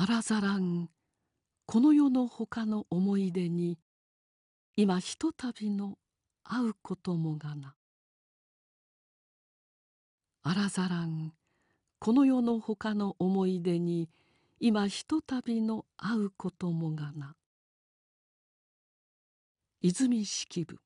あらざらんこの世のほかの思い出に今ひとたびの会うこともがな」。あらざらんこの世のほかの思い出に今ひとたびの会うこともがな。泉式部